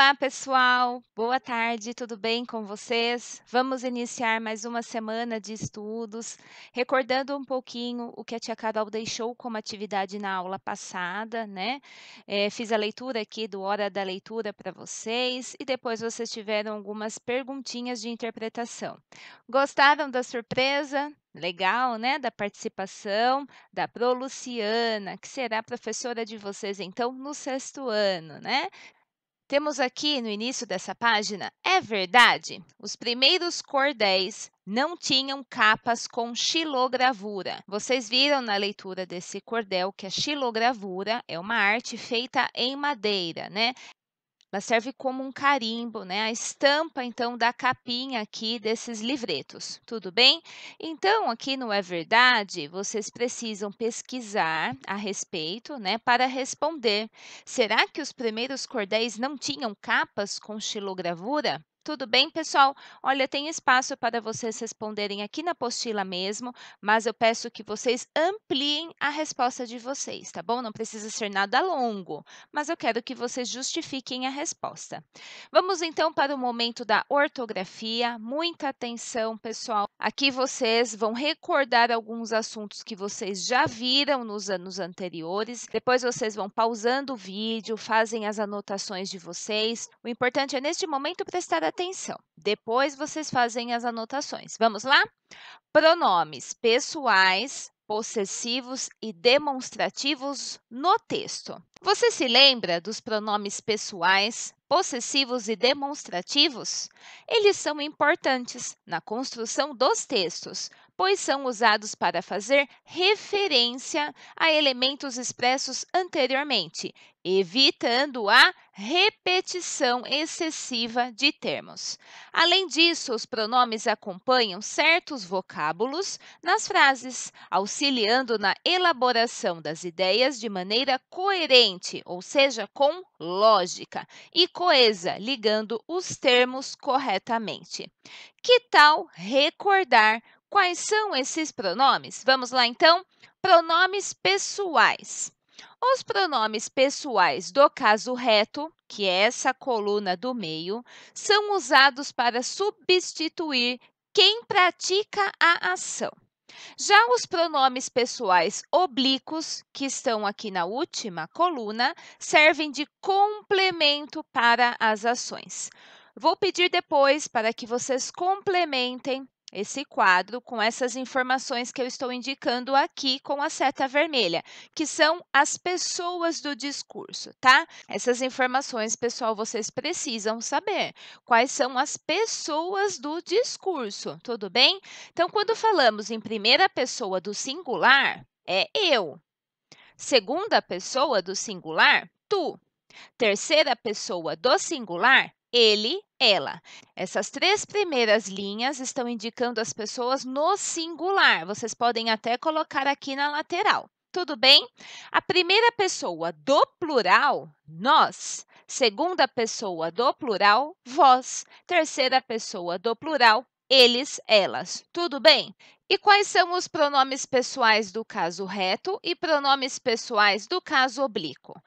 Olá, pessoal. Boa tarde. Tudo bem com vocês? Vamos iniciar mais uma semana de estudos, recordando um pouquinho o que a Tia Carol deixou como atividade na aula passada, né? É, fiz a leitura aqui do hora da leitura para vocês e depois vocês tiveram algumas perguntinhas de interpretação. Gostaram da surpresa? Legal, né? Da participação da Pro Luciana, que será professora de vocês então no sexto ano, né? Temos aqui no início dessa página, é verdade, os primeiros cordéis não tinham capas com xilogravura. Vocês viram na leitura desse cordel que a xilogravura é uma arte feita em madeira, né? Ela serve como um carimbo, né? A estampa então da capinha aqui desses livretos. Tudo bem? Então, aqui no é verdade, vocês precisam pesquisar a respeito, né, para responder. Será que os primeiros cordéis não tinham capas com xilogravura? Tudo bem, pessoal? Olha, tem espaço para vocês responderem aqui na apostila mesmo, mas eu peço que vocês ampliem a resposta de vocês, tá bom? Não precisa ser nada longo, mas eu quero que vocês justifiquem a resposta. Vamos então para o momento da ortografia. Muita atenção, pessoal. Aqui vocês vão recordar alguns assuntos que vocês já viram nos anos anteriores. Depois vocês vão pausando o vídeo, fazem as anotações de vocês. O importante é, neste momento, prestar atenção. Depois vocês fazem as anotações. Vamos lá? Pronomes pessoais, possessivos e demonstrativos no texto. Você se lembra dos pronomes pessoais, possessivos e demonstrativos? Eles são importantes na construção dos textos, pois são usados para fazer referência a elementos expressos anteriormente, evitando a repetição excessiva de termos. Além disso, os pronomes acompanham certos vocábulos nas frases, auxiliando na elaboração das ideias de maneira coerente, ou seja, com lógica, e coesa, ligando os termos corretamente. Que tal recordar Quais são esses pronomes? Vamos lá, então. Pronomes pessoais. Os pronomes pessoais do caso reto, que é essa coluna do meio, são usados para substituir quem pratica a ação. Já os pronomes pessoais oblíquos, que estão aqui na última coluna, servem de complemento para as ações. Vou pedir depois para que vocês complementem esse quadro com essas informações que eu estou indicando aqui com a seta vermelha, que são as pessoas do discurso, tá? Essas informações, pessoal, vocês precisam saber quais são as pessoas do discurso, tudo bem? Então, quando falamos em primeira pessoa do singular, é eu. Segunda pessoa do singular, tu. Terceira pessoa do singular, ele ela. Essas três primeiras linhas estão indicando as pessoas no singular. Vocês podem até colocar aqui na lateral. Tudo bem? A primeira pessoa do plural, nós. Segunda pessoa do plural, vós. Terceira pessoa do plural, eles, elas. Tudo bem? E quais são os pronomes pessoais do caso reto e pronomes pessoais do caso oblíquo?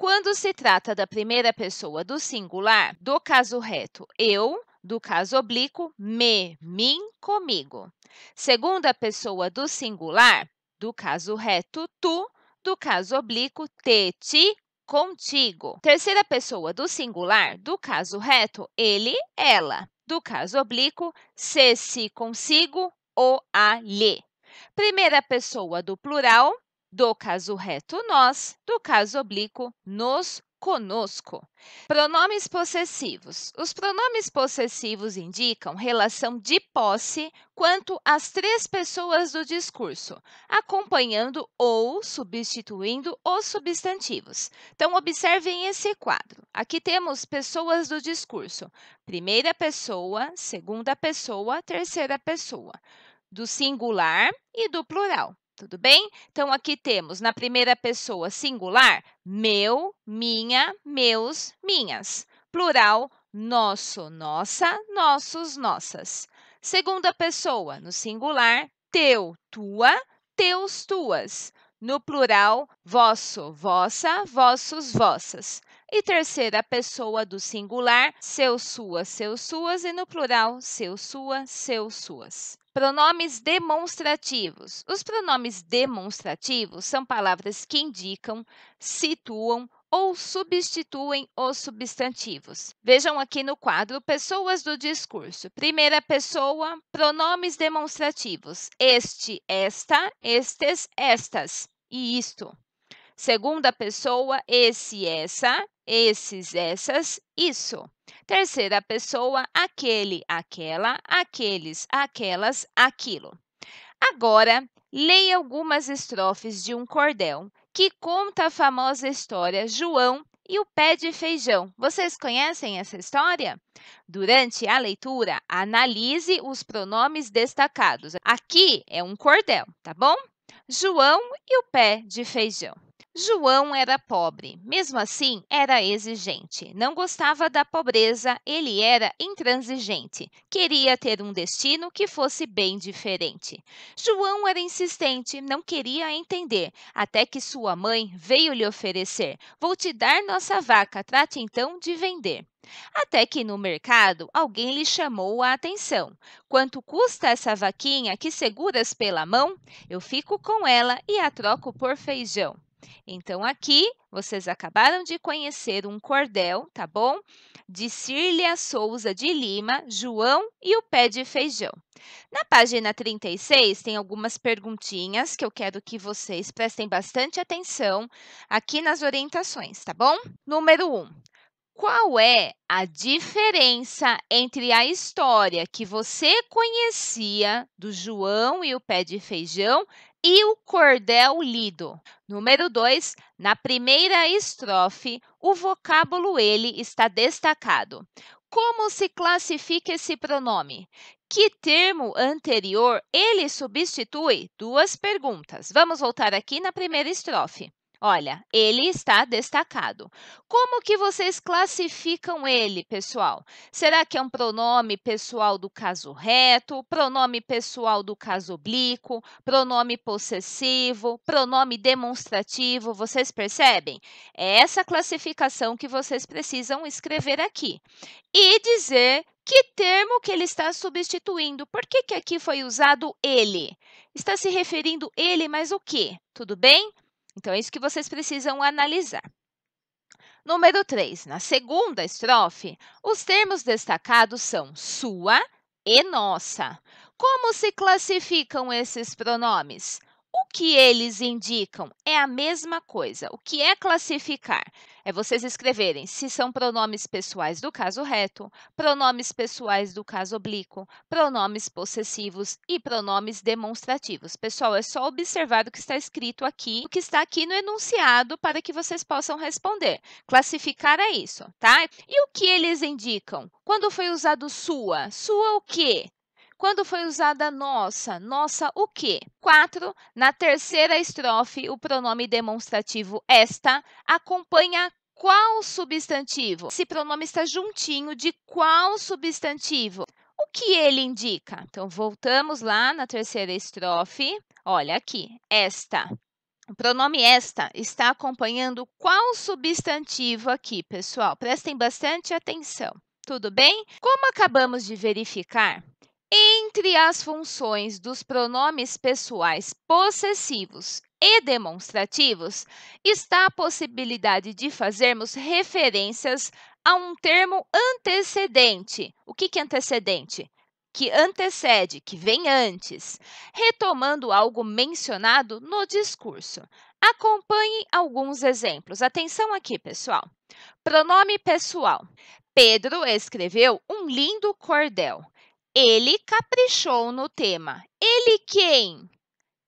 Quando se trata da primeira pessoa do singular, do caso reto, eu, do caso oblíquo, me, mim, comigo. Segunda pessoa do singular, do caso reto, tu, do caso oblíquo, te, ti, contigo. Terceira pessoa do singular, do caso reto, ele, ela. Do caso oblíquo, se, si, consigo, o, a, lhe. Primeira pessoa do plural, do caso reto nós, do caso oblíquo nos conosco. Pronomes possessivos. Os pronomes possessivos indicam relação de posse quanto às três pessoas do discurso, acompanhando ou substituindo os substantivos. Então, observem esse quadro. Aqui temos pessoas do discurso: primeira pessoa, segunda pessoa, terceira pessoa, do singular e do plural. Tudo bem? Então, aqui temos na primeira pessoa singular, meu, minha, meus, minhas. Plural, nosso, nossa, nossos, nossas. Segunda pessoa, no singular, teu, tua, teus, tuas. No plural, vosso, vossa, vossos, vossas. E terceira pessoa do singular, seu, sua, seus, suas. E no plural, seu, sua, seus, suas. Pronomes demonstrativos. Os pronomes demonstrativos são palavras que indicam, situam ou substituem os substantivos. Vejam aqui no quadro Pessoas do discurso. Primeira pessoa, pronomes demonstrativos: este, esta, estes, estas e isto. Segunda pessoa, esse, essa, esses, essas, isso. Terceira pessoa, aquele, aquela, aqueles, aquelas, aquilo. Agora, leia algumas estrofes de um cordel que conta a famosa história João e o pé de feijão. Vocês conhecem essa história? Durante a leitura, analise os pronomes destacados. Aqui é um cordel, tá bom? João e o pé de feijão. João era pobre, mesmo assim era exigente. Não gostava da pobreza, ele era intransigente. Queria ter um destino que fosse bem diferente. João era insistente, não queria entender, até que sua mãe veio lhe oferecer: Vou te dar nossa vaca, trate então de vender. Até que no mercado alguém lhe chamou a atenção. Quanto custa essa vaquinha que seguras pela mão? Eu fico com ela e a troco por feijão. Então, aqui vocês acabaram de conhecer um cordel, tá bom? De Círlia Souza de Lima, João e o pé de feijão. Na página 36 tem algumas perguntinhas que eu quero que vocês prestem bastante atenção aqui nas orientações, tá bom? Número 1 qual é a diferença entre a história que você conhecia do João e o pé de feijão e o cordel lido? Número 2, na primeira estrofe, o vocábulo ele está destacado. Como se classifica esse pronome? Que termo anterior ele substitui? Duas perguntas. Vamos voltar aqui na primeira estrofe. Olha, ele está destacado. Como que vocês classificam ele, pessoal? Será que é um pronome pessoal do caso reto, pronome pessoal do caso oblíquo, pronome possessivo, pronome demonstrativo? Vocês percebem? É essa classificação que vocês precisam escrever aqui. E dizer que termo que ele está substituindo? Por que, que aqui foi usado ele? Está se referindo ele, mas o que? Tudo bem? Então, é isso que vocês precisam analisar. Número 3. Na segunda estrofe, os termos destacados são sua e nossa. Como se classificam esses pronomes? O que eles indicam é a mesma coisa. O que é classificar? É vocês escreverem se são pronomes pessoais do caso reto, pronomes pessoais do caso oblíquo, pronomes possessivos e pronomes demonstrativos. Pessoal, é só observar o que está escrito aqui, o que está aqui no enunciado para que vocês possam responder. Classificar é isso, tá? E o que eles indicam? Quando foi usado sua? Sua o quê? Quando foi usada nossa? Nossa o quê? 4. Na terceira estrofe, o pronome demonstrativo esta acompanha qual substantivo? Esse pronome está juntinho de qual substantivo? O que ele indica? Então, voltamos lá na terceira estrofe. Olha aqui, esta. O pronome esta está acompanhando qual substantivo aqui, pessoal? Prestem bastante atenção. Tudo bem? Como acabamos de verificar, entre as funções dos pronomes pessoais possessivos e demonstrativos está a possibilidade de fazermos referências a um termo antecedente. O que, que é antecedente? Que antecede, que vem antes, retomando algo mencionado no discurso. Acompanhe alguns exemplos. Atenção aqui, pessoal. Pronome pessoal. Pedro escreveu um lindo cordel. Ele caprichou no tema. Ele quem?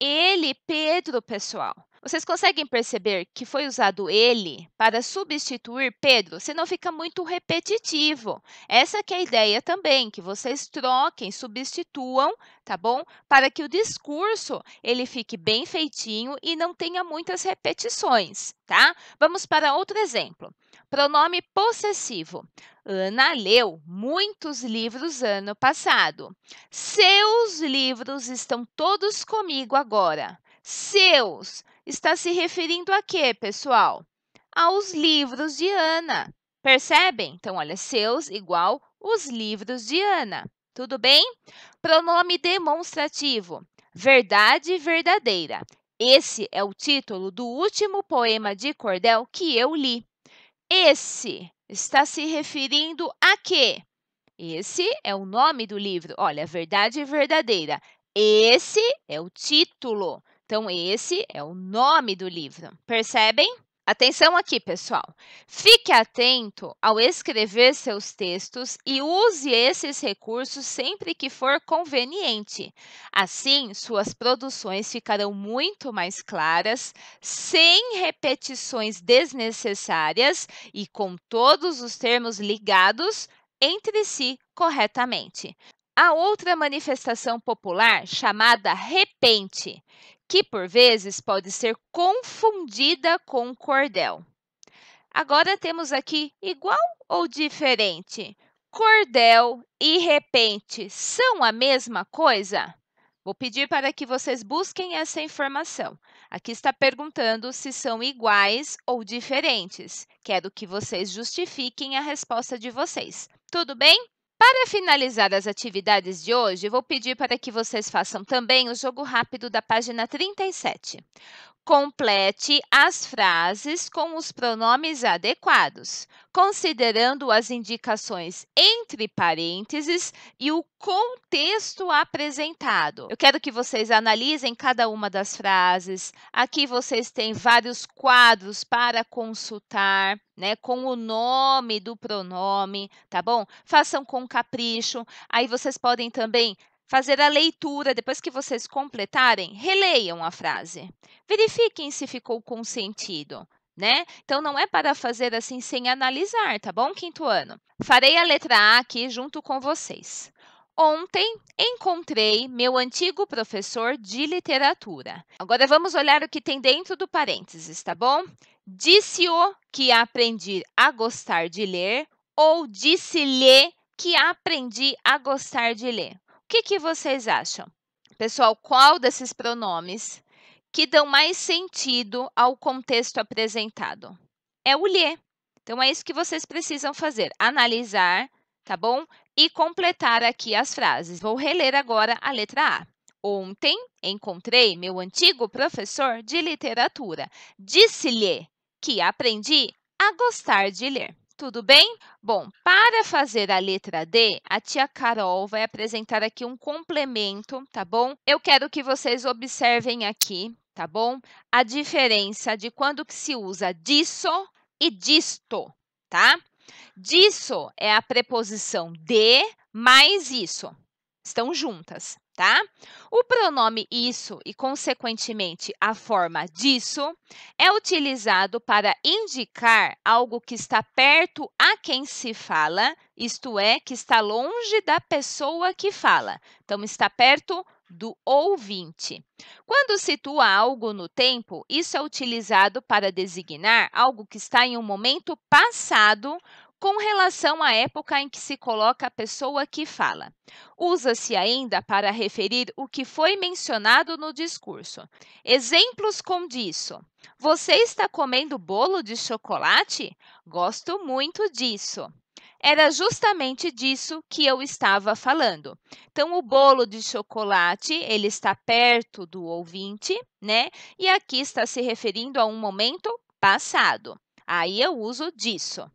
Ele, Pedro, pessoal. Vocês conseguem perceber que foi usado ele para substituir Pedro, senão fica muito repetitivo. Essa é a ideia também, que vocês troquem, substituam, tá bom? Para que o discurso ele fique bem feitinho e não tenha muitas repetições, tá? Vamos para outro exemplo. Pronome possessivo. Ana leu muitos livros ano passado. Seus livros estão todos comigo agora. Seus está se referindo a quê, pessoal? Aos livros de Ana. Percebem? Então, olha, seus igual os livros de Ana. Tudo bem? Pronome demonstrativo. Verdade verdadeira. Esse é o título do último poema de cordel que eu li. Esse está se referindo a quê? Esse é o nome do livro. Olha, verdade verdadeira. Esse é o título. Então, esse é o nome do livro. Percebem? Atenção aqui, pessoal. Fique atento ao escrever seus textos e use esses recursos sempre que for conveniente. Assim, suas produções ficarão muito mais claras, sem repetições desnecessárias e com todos os termos ligados entre si corretamente. A outra manifestação popular chamada repente que por vezes pode ser confundida com cordel. Agora temos aqui igual ou diferente? Cordel e repente são a mesma coisa? Vou pedir para que vocês busquem essa informação. Aqui está perguntando se são iguais ou diferentes. Quero que vocês justifiquem a resposta de vocês. Tudo bem? Para finalizar as atividades de hoje, vou pedir para que vocês façam também o jogo rápido da página 37. Complete as frases com os pronomes adequados, considerando as indicações entre parênteses e o contexto apresentado. Eu quero que vocês analisem cada uma das frases. Aqui vocês têm vários quadros para consultar, né, com o nome do pronome, tá bom? Façam com capricho. Aí vocês podem também fazer a leitura, depois que vocês completarem, releiam a frase. Verifiquem se ficou com sentido, né? Então, não é para fazer assim sem analisar, tá bom, quinto ano? Farei a letra A aqui junto com vocês. Ontem encontrei meu antigo professor de literatura. Agora vamos olhar o que tem dentro do parênteses, tá bom? Disse-o que aprendi a gostar de ler ou disse-lhe que aprendi a gostar de ler que, que vocês acham? Pessoal, qual desses pronomes que dão mais sentido ao contexto apresentado? É o lhe. Então, é isso que vocês precisam fazer, analisar, tá bom? E completar aqui as frases. Vou reler agora a letra A. Ontem encontrei meu antigo professor de literatura. Disse-lhe que aprendi a gostar de ler. Tudo bem? Bom, para fazer a letra D, a tia Carol vai apresentar aqui um complemento, tá bom? Eu quero que vocês observem aqui, tá bom? A diferença de quando que se usa disso e disto, tá? Disso é a preposição de mais isso. Estão juntas tá? O pronome isso e, consequentemente, a forma disso é utilizado para indicar algo que está perto a quem se fala, isto é, que está longe da pessoa que fala. Então, está perto do ouvinte. Quando situa algo no tempo, isso é utilizado para designar algo que está em um momento passado com relação à época em que se coloca a pessoa que fala. Usa-se ainda para referir o que foi mencionado no discurso. Exemplos como disso. Você está comendo bolo de chocolate? Gosto muito disso. Era justamente disso que eu estava falando. Então, o bolo de chocolate, ele está perto do ouvinte, né? E aqui está se referindo a um momento passado. Aí eu uso disso.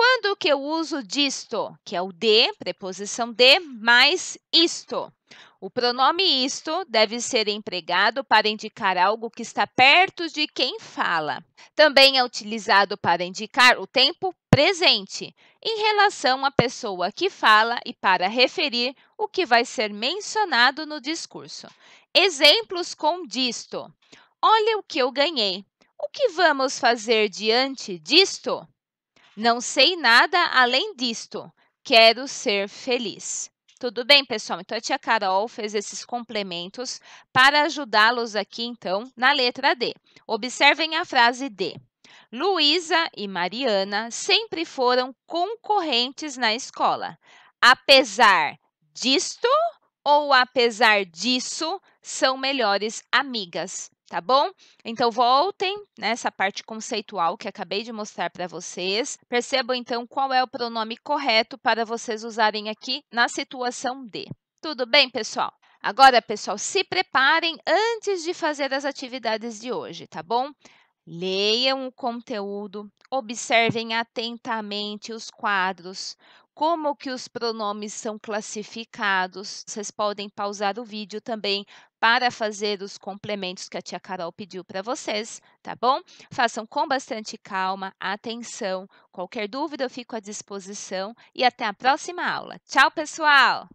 Quando que eu uso disto, que é o de, preposição de, mais isto? O pronome isto deve ser empregado para indicar algo que está perto de quem fala. Também é utilizado para indicar o tempo presente em relação à pessoa que fala e para referir o que vai ser mencionado no discurso. Exemplos com disto. Olha o que eu ganhei. O que vamos fazer diante disto? Não sei nada além disto. Quero ser feliz. Tudo bem, pessoal? Então, a tia Carol fez esses complementos para ajudá-los aqui, então, na letra D. Observem a frase D. Luísa e Mariana sempre foram concorrentes na escola. Apesar disto ou apesar disso, são melhores amigas tá bom? Então voltem nessa parte conceitual que acabei de mostrar para vocês. Percebam então qual é o pronome correto para vocês usarem aqui na situação de. Tudo bem, pessoal? Agora, pessoal, se preparem antes de fazer as atividades de hoje, tá bom? Leiam o conteúdo, observem atentamente os quadros, como que os pronomes são classificados. Vocês podem pausar o vídeo também para fazer os complementos que a tia Carol pediu para vocês, tá bom? Façam com bastante calma, atenção. Qualquer dúvida, eu fico à disposição e até a próxima aula. Tchau, pessoal!